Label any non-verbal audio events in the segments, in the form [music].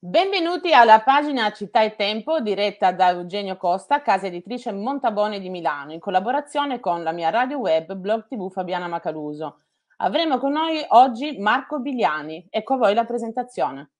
Benvenuti alla pagina Città e Tempo diretta da Eugenio Costa, casa editrice Montabone di Milano, in collaborazione con la mia radio web Blog TV Fabiana Macaluso. Avremo con noi oggi Marco Bigliani. Ecco a voi la presentazione.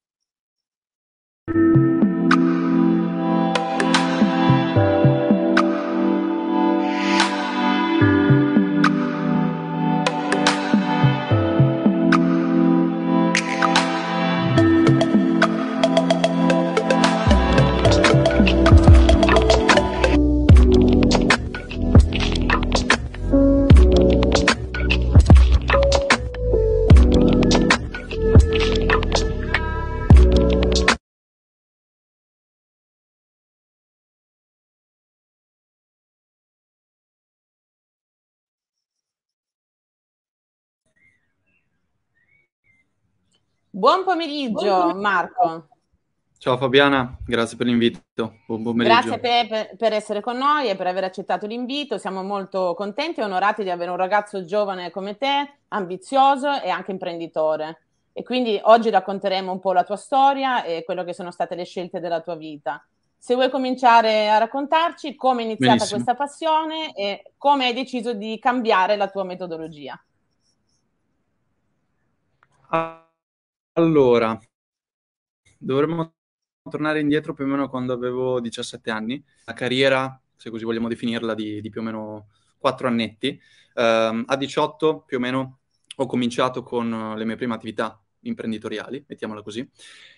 Buon pomeriggio, Buon pomeriggio, Marco. Ciao Fabiana, grazie per l'invito. Buon pomeriggio. Grazie per, per, essere con noi e per aver accettato l'invito. Siamo molto contenti e onorati di avere un ragazzo giovane come te, ambizioso e anche imprenditore. E quindi oggi racconteremo un po' la tua storia e quello che sono state le scelte della tua vita. Se vuoi cominciare a raccontarci come è iniziata Benissimo. questa passione e come hai deciso di cambiare la tua metodologia. Ah allora, dovremmo tornare indietro più o meno quando avevo 17 anni, la carriera, se così vogliamo definirla, di, di più o meno 4 annetti. Um, a 18 più o meno ho cominciato con eh, le mie prime attività imprenditoriali, mettiamola così,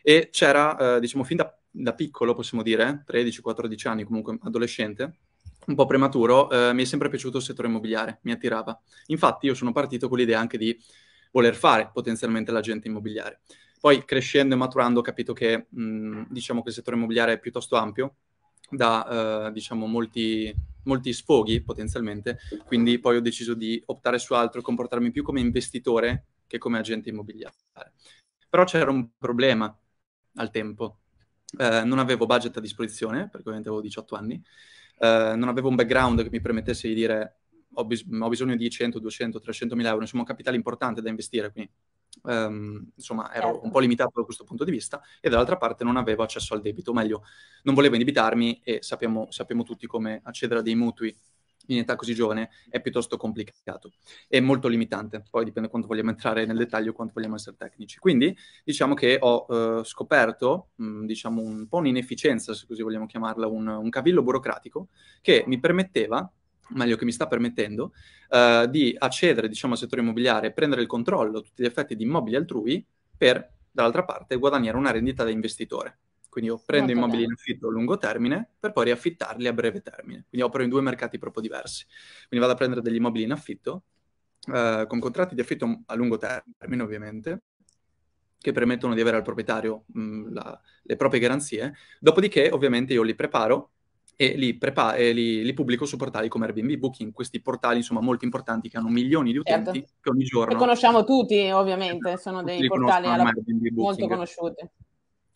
e c'era, eh, diciamo, fin da, da, piccolo, possiamo dire, 13-14 eh, anni, comunque adolescente, un po' prematuro, eh, mi è sempre piaciuto il settore immobiliare, mi attirava. Infatti io sono partito con l'idea anche di voler fare potenzialmente l'agente immobiliare. Poi crescendo e maturando ho capito che mh, diciamo che il settore immobiliare è piuttosto ampio, da eh, diciamo molti, molti, sfoghi potenzialmente, quindi poi ho deciso di optare su altro e comportarmi più come investitore che come agente immobiliare. Però c'era un problema al tempo, eh, non avevo budget a disposizione, perché ovviamente avevo 18 anni, eh, non avevo un background che mi permettesse di dire ho, bis- ho, bisogno di 100, 200, 300 mila euro, insomma un capitale importante da investire, quindi ehm, insomma ero certo. un po' limitato da questo punto di vista e dall'altra parte non avevo accesso al debito, o meglio non volevo indebitarmi e sappiamo, sappiamo tutti come accedere a dei mutui in età così giovane è piuttosto complicato e molto limitante. Poi dipende quanto vogliamo entrare nel dettaglio, quanto vogliamo essere tecnici. Quindi diciamo che ho eh, scoperto mh, mm, diciamo un po' un'inefficienza, se così vogliamo chiamarla, un, un cavillo burocratico che mi permetteva meglio che mi sta permettendo, uh, di accedere diciamo, al settore immobiliare e prendere il controllo a tutti gli effetti di immobili altrui per, dall'altra parte, guadagnare una rendita da investitore. Quindi io prendo Molto immobili bello. in affitto a lungo termine per poi riaffittarli a breve termine. Quindi opero in due mercati proprio diversi. Quindi vado a prendere degli immobili in affitto uh, con contratti di affitto a lungo termine, ovviamente, che permettono di avere al proprietario mh, la, le proprie garanzie. Dopodiché, ovviamente, io li preparo e li, prepa- e li, li pubblico su portali come Airbnb Booking, questi portali insomma molto importanti che hanno milioni di certo. utenti certo. che ogni giorno... Li conosciamo tutti ovviamente, sono dei portali alla... molto conosciuti.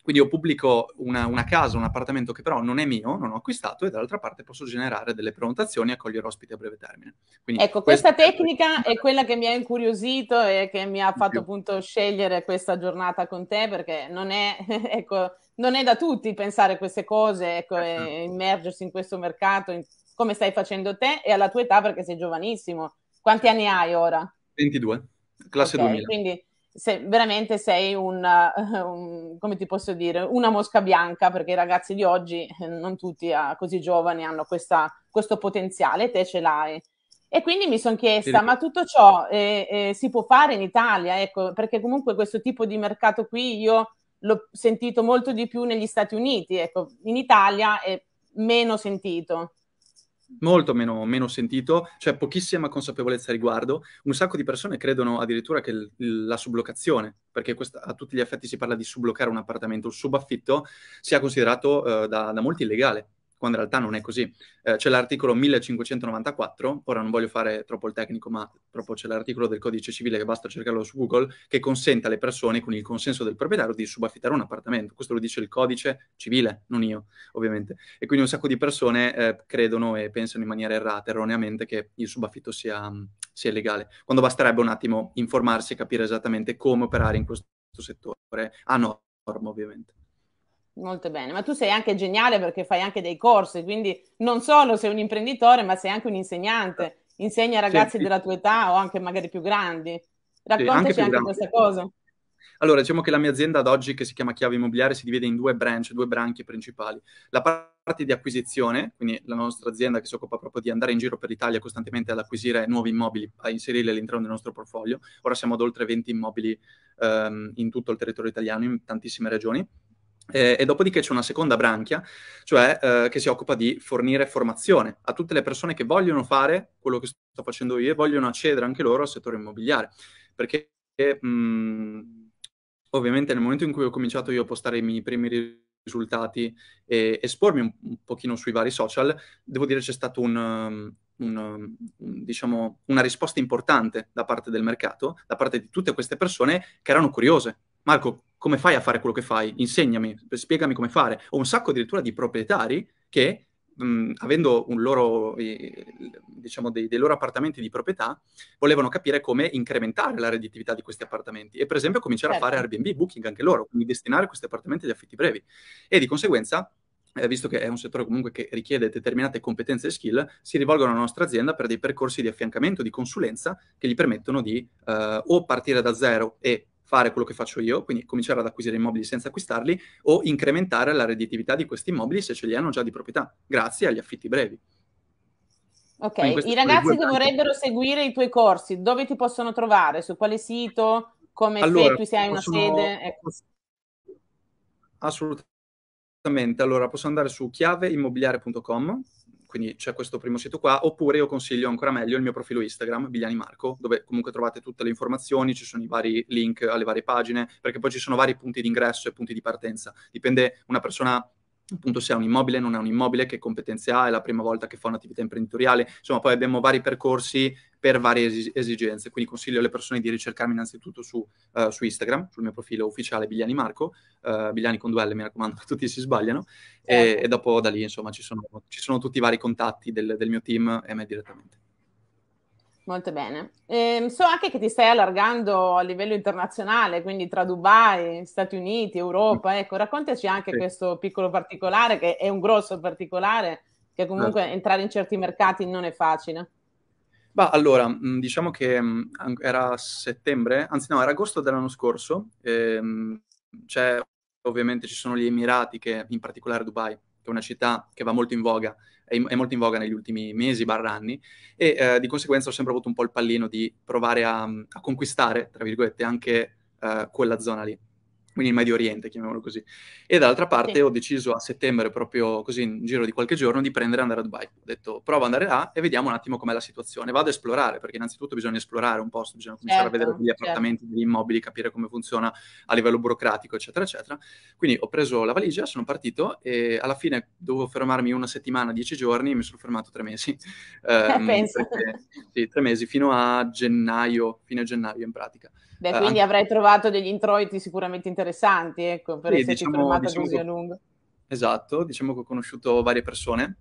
Quindi io pubblico una, una, casa, un appartamento che però non è mio, non ho acquistato e dall'altra parte posso generare delle prenotazioni e accogliere ospiti a breve termine. Quindi ecco, questa, questa tecnica è quella che mi ha incuriosito e che mi ha fatto appunto scegliere questa giornata con te perché non è, [laughs] ecco, non è da tutti pensare queste cose, ecco, certo. immergersi in questo mercato, in, come stai facendo te e alla tua età perché sei giovanissimo. Quanti certo. anni hai ora? 22, classe okay, 2000. Quindi se veramente sei un, eh, un, come ti posso dire, una mosca bianca, perché i ragazzi di oggi, eh, non tutti ah, così giovani, hanno questa, questo potenziale, te ce l'hai. E quindi mi sono chiesta, ma tutto ciò eh, eh, si può fare in Italia? Ecco, perché comunque questo tipo di mercato qui io l'ho sentito molto di più negli Stati Uniti, ecco, in Italia è meno sentito molto meno, meno sentito, cioè pochissima consapevolezza a riguardo. Un sacco di persone credono addirittura che l- la sublocazione, perché questa, a tutti gli effetti si parla di subblocare un appartamento, il subaffitto, sia considerato eh, da, da molti illegale quando in realtà non è così. Eh, c'è l'articolo 1594, ora non voglio fare troppo il tecnico, ma proprio c'è l'articolo del codice civile che basta cercarlo su Google, che consente alle persone con il consenso del proprietario di subaffittare un appartamento. Questo lo dice il codice civile, non io, ovviamente. E quindi un sacco di persone eh, credono e pensano in maniera errata, erroneamente, che il subaffitto sia, mm, sia legale, quando basterebbe un attimo informarsi e capire esattamente come operare in questo settore, a norma ovviamente. Molto bene, ma tu sei anche geniale perché fai anche dei corsi, quindi non solo sei un imprenditore, ma sei anche un insegnante, insegni a ragazzi sì, della tua età o anche magari più grandi. Raccontaci sì, anche, anche questa cosa. Allora, diciamo che la mia azienda ad oggi, che si chiama Chiave Immobiliare, si divide in due branch, due branche principali. La parte di acquisizione, quindi la nostra azienda che si occupa proprio di andare in giro per l'Italia costantemente ad acquisire nuovi immobili, a inserirli all'interno del nostro portfolio. Ora siamo ad oltre 20 immobili ehm, in tutto il territorio italiano, in tantissime regioni. Eh, e dopodiché c'è una seconda branchia, cioè eh, che si occupa di fornire formazione a tutte le persone che vogliono fare quello che sto facendo io e vogliono accedere anche loro al settore immobiliare. Perché mh, mm, ovviamente nel momento in cui ho cominciato io a postare i miei primi risultati e espormi un, un pochino sui vari social, devo dire c'è stato un, um, un, diciamo, una risposta importante da parte del mercato, da parte di tutte queste persone che erano curiose. Marco, come fai a fare quello che fai? Insegnami, spiegami come fare. Ho un sacco addirittura di proprietari che, mh, mm, avendo loro, diciamo dei, dei, loro appartamenti di proprietà, volevano capire come incrementare la redditività di questi appartamenti e, per esempio, cominciare certo. a fare certo. Airbnb, Booking anche loro, quindi destinare questi appartamenti agli affitti brevi. E di conseguenza eh, visto che è un settore comunque che richiede determinate competenze e skill, si rivolgono alla nostra azienda per dei percorsi di affiancamento, di consulenza che gli permettono di eh, o partire da zero e fare quello che faccio io, quindi cominciare ad acquisire immobili senza acquistarli o incrementare la redditività di questi immobili se ce li hanno già di proprietà, grazie agli affitti brevi. Ok, i ragazzi che banche. vorrebbero seguire i tuoi corsi, dove ti possono trovare? Su quale sito? Come allora, effettui se hai una sede? Ecco. Assolutamente, allora posso andare su chiaveimmobiliare.com quindi c'è questo primo sito qua, oppure io consiglio ancora meglio il mio profilo Instagram, Bigliani Marco, dove comunque trovate tutte le informazioni, ci sono i vari link alle varie pagine, perché poi ci sono vari punti di ingresso e punti di partenza. Dipende una persona appunto se è un immobile, non è un immobile, che competenze ha, è la prima volta che fa un'attività imprenditoriale, insomma poi abbiamo vari percorsi per varie esigenze, quindi consiglio alle persone di ricercarmi innanzitutto su, uh, su Instagram, sul mio profilo ufficiale Bigliani Marco, uh, Bigliani con due L, mi raccomando, [laughs] tutti si sbagliano, eh. e, certo. e, dopo da lì insomma ci sono, ci sono, tutti i vari contatti del, del mio team e me direttamente. Molto bene. Eh, so anche che ti stai allargando a livello internazionale, quindi tra Dubai, Stati Uniti, Europa. Ecco, raccontaci anche sì. questo piccolo particolare, che è un grosso particolare, che comunque no. Esatto. entrare in certi mercati non è facile. Bah, allora, diciamo che era settembre, anzi no, era agosto dell'anno scorso. Ehm, c'è, ovviamente ci sono gli Emirati, che in particolare Dubai, che è una città che va molto in voga, è, è molto in voga negli ultimi mesi, barra anni, e eh, di conseguenza ho sempre avuto un po' il pallino di provare a, a conquistare, tra virgolette, anche eh, quella zona lì quindi il Medio Oriente, chiamiamolo così. E dall'altra parte sì. ho deciso a settembre, proprio così in giro di qualche giorno, di prendere e andare a Dubai. Ho detto prova ad andare là e vediamo un attimo com'è la situazione. Vado a esplorare, perché innanzitutto bisogna esplorare un posto, bisogna cominciare certo, a vedere certo, degli certo. appartamenti, degli immobili, capire come funziona a livello burocratico, eccetera, eccetera. Quindi ho preso la valigia, sono partito e alla fine dovevo fermarmi una settimana, dieci giorni, mi sono fermato tre mesi. [laughs] Eh, perché, sì, tre mesi, fino a gennaio, fine gennaio in pratica. Beh, eh, quindi anche... avrai trovato degli introiti sicuramente interessanti, ecco, per sì, esserti diciamo, fermata diciamo così che... a lungo. Esatto, diciamo che ho conosciuto varie persone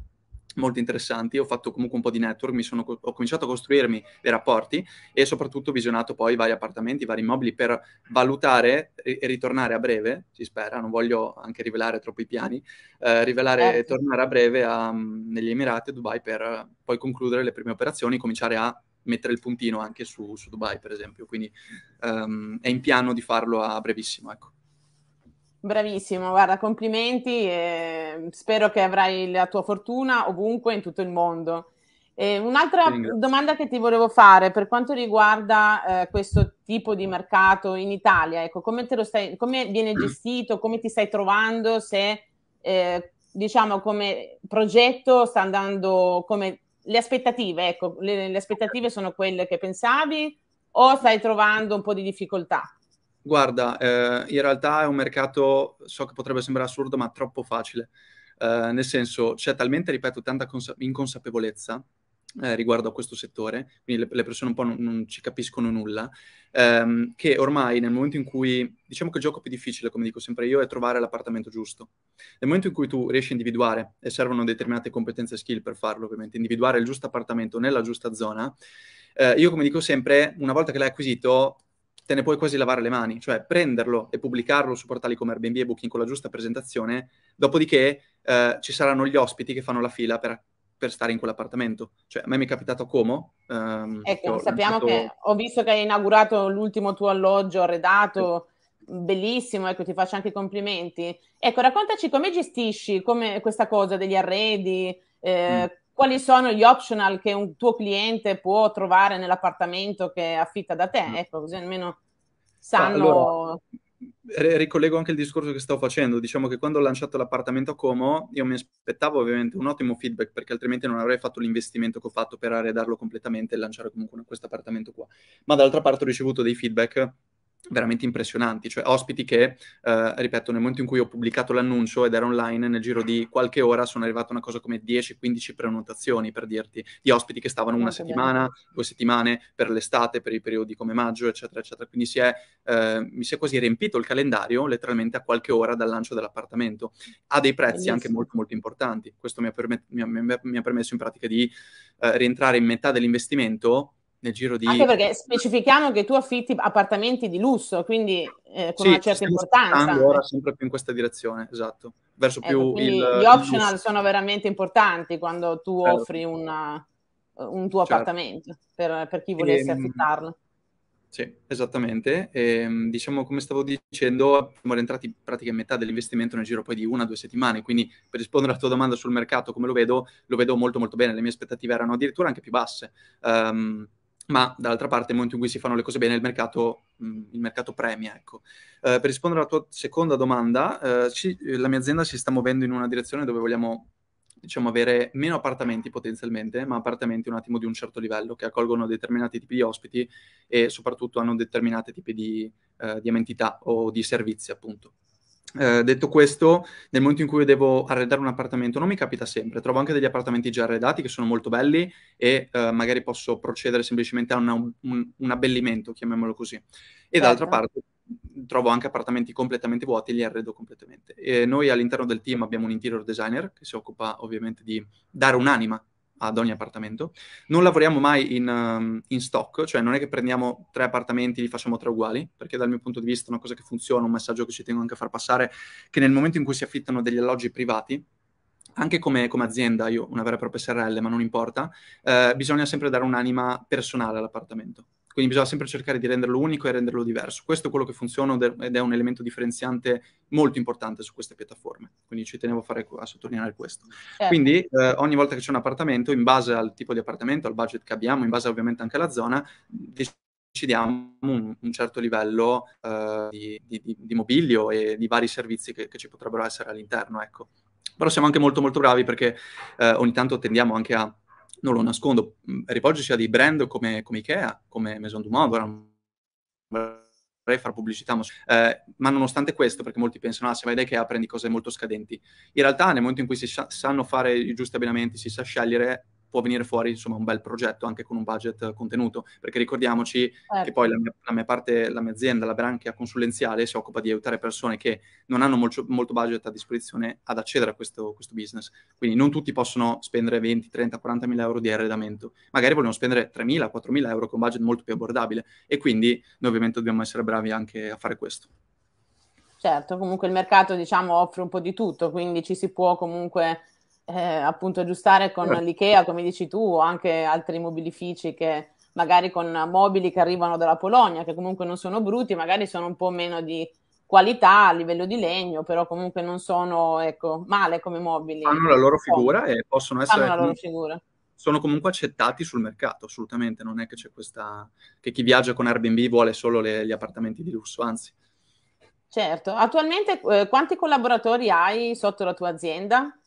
molto interessanti, ho fatto comunque un po' di network, sono, ho cominciato a costruirmi dei rapporti e soprattutto ho visionato poi vari appartamenti, vari immobili per valutare e ritornare a breve, si spera, non voglio anche rivelare troppo i piani, eh, rivelare e eh. tornare a breve a, mm, negli Emirati a Dubai per poi concludere le prime operazioni e cominciare a mettere il puntino anche su, su Dubai, per esempio. Quindi um, è in piano di farlo a brevissimo, ecco. Bravissimo, guarda, complimenti e spero che avrai la tua fortuna ovunque in tutto il mondo. E un'altra Ringrazio. domanda che ti volevo fare per quanto riguarda eh, questo tipo di mercato in Italia, ecco, come, stai, come viene mm. gestito, come ti stai trovando, se eh, diciamo come progetto sta andando come le aspettative, ecco, le, le aspettative sono quelle che pensavi o stai trovando un po' di difficoltà? Guarda, eh, in realtà è un mercato, so che potrebbe sembrare assurdo, ma troppo facile. Eh, nel senso, c'è talmente, ripeto, tanta consa- inconsapevolezza eh, riguardo a questo settore, quindi le, le persone un po' non, non ci capiscono nulla, ehm, che ormai nel momento in cui, diciamo che il gioco più difficile, come dico sempre io, è trovare l'appartamento giusto. Nel momento in cui tu riesci a individuare, e servono determinate competenze e skill per farlo ovviamente, individuare il giusto appartamento nella giusta zona, eh, io come dico sempre, una volta che l'hai acquisito, te ne puoi quasi lavare le mani, cioè prenderlo e pubblicarlo su portali come Airbnb e Booking con la giusta presentazione, dopodiché eh, ci saranno gli ospiti che fanno la fila per per stare in quell'appartamento. Cioè, a me mi è capitato a Como. Ehm, ecco, che sappiamo lanciato... che ho visto che hai inaugurato l'ultimo tuo alloggio arredato, sì. bellissimo, ecco, ti faccio anche i complimenti. Ecco, raccontaci come gestisci come questa cosa degli arredi, eh, mm. quali sono gli optional che un tuo cliente può trovare nell'appartamento che affitta da te, mm. ecco, così almeno sanno... Allora, ricollego anche il discorso che stavo facendo, diciamo che quando ho lanciato l'appartamento a Como io mi aspettavo ovviamente un ottimo feedback perché altrimenti non avrei fatto l'investimento che ho fatto per arredarlo completamente e lanciare comunque questo appartamento qua, ma d'altra parte ho ricevuto dei feedback veramente impressionanti, cioè ospiti che, eh, ripeto, nel momento in cui ho pubblicato l'annuncio ed era online, nel giro di qualche ora sono arrivate una cosa come 10-15 prenotazioni, per dirti, di ospiti che stavano una settimana, due settimane per l'estate, per i periodi come maggio, eccetera, eccetera. Quindi si è, eh, mi si è quasi riempito il calendario letteralmente a qualche ora dal lancio dell'appartamento, a dei prezzi Bellissimo. anche molto, molto importanti. Questo mi ha, permet- mi ha, mi ha permesso in pratica di eh, rientrare in metà dell'investimento nel giro di... Anche perché specifichiamo che tu affitti appartamenti di lusso, quindi eh, con sì, una certa importanza. Sì, ora sempre più in questa direzione, esatto. Verso eh, più il, gli optional il sono veramente importanti quando tu certo. offri una, un tuo certo. appartamento per, per, chi ehm, volesse e, affittarlo. Sì, esattamente. E, ehm, diciamo, come stavo dicendo, siamo rientrati praticamente a metà dell'investimento nel giro poi di una o due settimane, quindi per rispondere alla tua domanda sul mercato, come lo vedo, lo vedo molto molto bene, le mie aspettative erano addirittura anche più basse. Um, ma dall'altra parte nel momento in cui si fanno le cose bene il mercato, mh, mm, il mercato premia. Ecco. Eh, per rispondere alla tua seconda domanda, eh, ci, eh, la mia azienda si sta muovendo in una direzione dove vogliamo diciamo, avere meno appartamenti potenzialmente, ma appartamenti un attimo di un certo livello che accolgono determinati tipi di ospiti e soprattutto hanno determinati tipi di, eh, di amenità o di servizi appunto. Eh, detto questo, nel momento in cui devo arredare un appartamento, non mi capita sempre, trovo anche degli appartamenti già arredati che sono molto belli e eh, magari posso procedere semplicemente a una, un, un, abbellimento, chiamiamolo così. E certo. d'altra parte trovo anche appartamenti completamente vuoti e li arredo completamente. E noi all'interno del team abbiamo un interior designer che si occupa ovviamente di dare un'anima ad ogni appartamento. Non lavoriamo mai in, um, in, stock, cioè non è che prendiamo tre appartamenti e li facciamo tre uguali, perché dal mio punto di vista è una cosa che funziona, un messaggio che ci tengo anche a far passare, che nel momento in cui si affittano degli alloggi privati, anche come, come azienda, io una vera e propria SRL, ma non importa, eh, bisogna sempre dare un'anima personale all'appartamento. Quindi bisogna sempre cercare di renderlo unico e renderlo diverso. Questo è quello che funziona ed è un elemento differenziante molto importante su queste piattaforme. Quindi ci tenevo a, fare, a sottolineare questo. Certo. Quindi eh, ogni volta che c'è un appartamento, in base al tipo di appartamento, al budget che abbiamo, in base ovviamente anche alla zona, decidiamo un, un certo livello eh, di, di, di, mobilio e di vari servizi che, che ci potrebbero essere all'interno. Ecco. Però siamo anche molto molto bravi perché eh, ogni tanto tendiamo anche a non lo nascondo, mm, Ripoggi a dei brand come, come, Ikea, come Maison du Monde, vorrei fare pubblicità, ma, eh, ma, nonostante questo, perché molti pensano, ah, se vai da Ikea prendi cose molto scadenti, in realtà nel momento in cui si sa- sanno fare i giusti abbinamenti, si sa scegliere, può venire fuori insomma un bel progetto anche con un budget contenuto, perché ricordiamoci certo. che poi la mia, la mia, parte, la mia azienda, la branca consulenziale si occupa di aiutare persone che non hanno molto, molto budget a disposizione ad accedere a questo, questo, business, quindi non tutti possono spendere 20, 30, 40 mila euro di arredamento, magari vogliono spendere 3 mila, 4 mila euro con budget molto più abbordabile e quindi noi ovviamente dobbiamo essere bravi anche a fare questo. Certo, comunque il mercato diciamo offre un po' di tutto, quindi ci si può comunque eh, appunto aggiustare con eh. l'IKEA, come dici tu, o anche altri mobilifici che magari con mobili che arrivano dalla Polonia, che comunque non sono brutti, magari sono un po' meno di qualità a livello di legno, però comunque non sono ecco, male come mobili. Hanno la loro figura e possono essere... Comunque, sono comunque accettati sul mercato, assolutamente. Non è che c'è questa... che chi viaggia con Airbnb vuole solo le, gli appartamenti di lusso, anzi. Certo. Attualmente eh, quanti collaboratori hai sotto la tua azienda?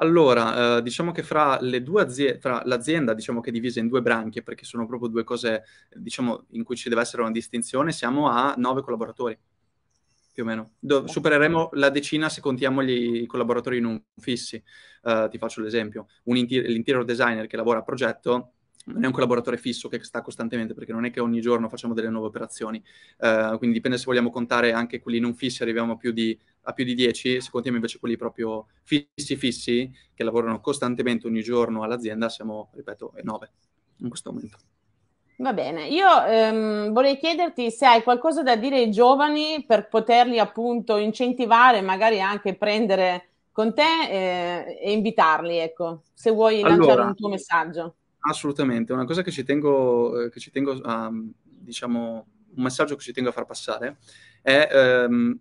Allora, eh, diciamo che fra le due aziende, fra l'azienda diciamo che è divisa in due branche, perché sono proprio due cose, diciamo, in cui ci deve essere una distinzione, siamo a nove collaboratori, più o meno. Do- supereremo la decina se contiamo gli, i collaboratori non fissi. Uh, ti faccio l'esempio, inter- l'intero designer che lavora a progetto non è un collaboratore fisso che sta costantemente, perché non è che ogni giorno facciamo delle nuove operazioni. Uh, quindi dipende se vogliamo contare anche quelli non fissi, arriviamo a più di, a più di 10, se contiamo invece quelli proprio fissi fissi, che lavorano costantemente ogni giorno all'azienda, siamo, ripeto, 9 in questo momento. Va bene, io ehm, vorrei chiederti se hai qualcosa da dire ai giovani per poterli appunto incentivare, magari anche prendere con te eh, e invitarli, ecco, se vuoi allora, lanciare un tuo messaggio. Assolutamente, una cosa che ci tengo, eh, che ci tengo a, diciamo, un messaggio che ci tengo a far passare è, ehm,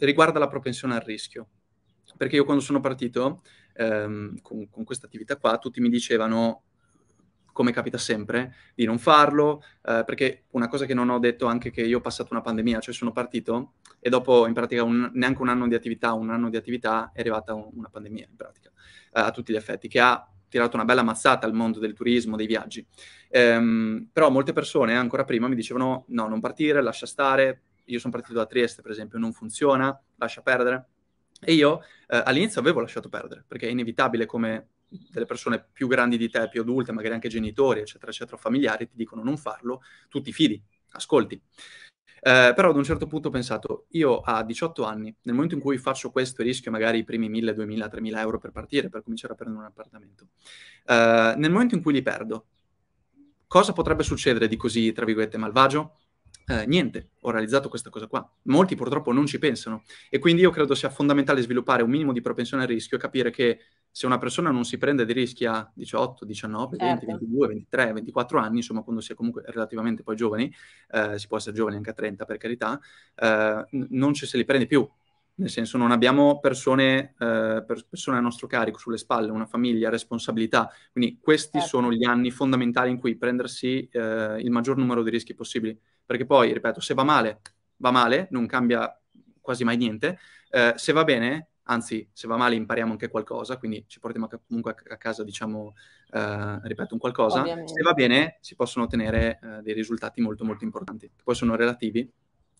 riguarda la propensione al rischio. Perché io quando sono partito ehm, con, con questa attività qua, tutti mi dicevano, come capita sempre, di non farlo, eh, perché una cosa che non ho detto anche che io ho passato una pandemia, cioè sono partito e dopo in pratica un, neanche un anno di attività, un anno di attività è arrivata un, una pandemia in pratica, eh, a tutti gli effetti, che ha tirato una bella mazzata al mondo del turismo, dei viaggi. Ehm, però molte persone ancora prima mi dicevano no, non partire, lascia stare, io sono partito da Trieste per esempio, non funziona, lascia perdere. E io eh, all'inizio avevo lasciato perdere, perché è inevitabile come delle persone più grandi di te, più adulte, magari anche genitori, eccetera, eccetera, familiari, ti dicono non farlo, tu ti fidi, ascolti. Eh, però ad un certo punto ho pensato, io a 18 anni, nel momento in cui faccio questo e rischio magari i primi 1000, 2000, 3000 euro per partire, per cominciare a prendere un appartamento, eh, nel momento in cui li perdo, cosa potrebbe succedere di così, tra virgolette, malvagio? eh, niente, ho realizzato questa cosa qua. Molti purtroppo non ci pensano e quindi io credo sia fondamentale sviluppare un minimo di propensione al rischio e capire che se una persona non si prende dei rischi a 18, 19, 20, 22, 23, 24 anni, insomma quando si è comunque relativamente poi giovani, eh, si può essere giovani anche a 30 per carità, eh, non ci se li prende più. Nel senso non abbiamo persone, eh, persone a nostro carico sulle spalle, una famiglia, responsabilità. Quindi questi certo. sono gli anni fondamentali in cui prendersi eh, il maggior numero di rischi possibili perché poi, ripeto, se va male, va male, non cambia quasi mai niente, eh, se va bene, anzi, se va male impariamo anche qualcosa, quindi ci portiamo comunque a casa, diciamo, eh, ripeto, un qualcosa, Ovviamente. se va bene si possono ottenere eh, dei risultati molto molto importanti, che poi sono relativi,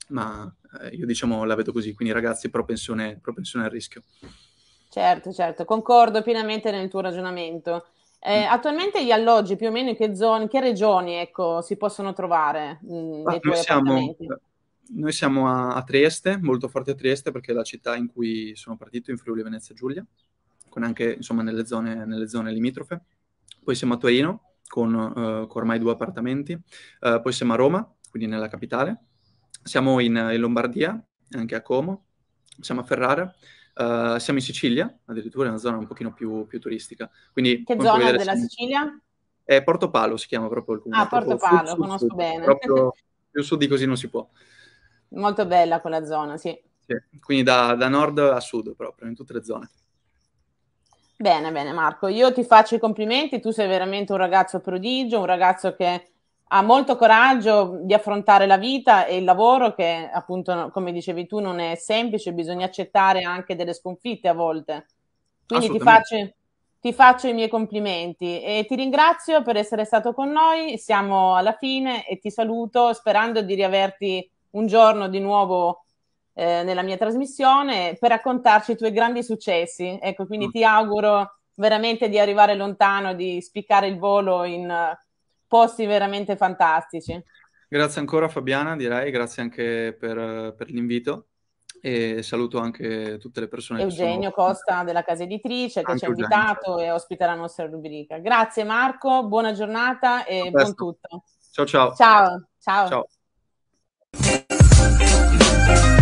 ma eh, io diciamo la vedo così, quindi ragazzi propensione, propensione al rischio. Certo, certo, concordo pienamente nel tuo ragionamento. Eh, attualmente gli alloggi più o meno in che, zone, in che regioni ecco, si possono trovare? Mh, mm, noi, siamo, noi, siamo, a, a, Trieste, molto forte a Trieste perché è la città in cui sono partito in Friuli Venezia Giulia, con anche insomma, nelle, zone, nelle zone limitrofe. Poi siamo a Torino con, uh, con ormai due appartamenti, uh, poi siamo a Roma, quindi nella capitale, siamo in, in Lombardia, anche a Como, siamo a Ferrara, eh, siamo in Sicilia, addirittura è una zona un pochino più, più turistica. Quindi, che zona della siamo... Sicilia? È eh, Porto Palo si chiama proprio il comune. Ah, Porto Palo, sud, conosco sud, bene. Proprio più sud di così non si può. Molto bella quella zona, sì. sì quindi da, da nord a sud proprio, in tutte le zone. Bene, bene Marco, io ti faccio i complimenti, tu sei veramente un ragazzo prodigio, un ragazzo che ha molto coraggio di affrontare la vita e il lavoro che appunto, come dicevi tu, non è semplice, bisogna accettare anche delle sconfitte a volte. Quindi ti faccio, ti faccio i miei complimenti e ti ringrazio per essere stato con noi, siamo alla fine e ti saluto sperando di riaverti un giorno di nuovo eh, nella mia trasmissione per raccontarci i tuoi grandi successi. Ecco, quindi mm. ti auguro veramente di arrivare lontano, di spiccare il volo in posti veramente fantastici. Grazie ancora Fabiana, direi, grazie anche per, per l'invito e saluto anche tutte le persone. Eugenio sono... Costa della casa editrice che ci ha invitato e ospita la nostra rubrica. Grazie Marco, buona giornata e buon tutto. Ciao ciao. Ciao. ciao. ciao.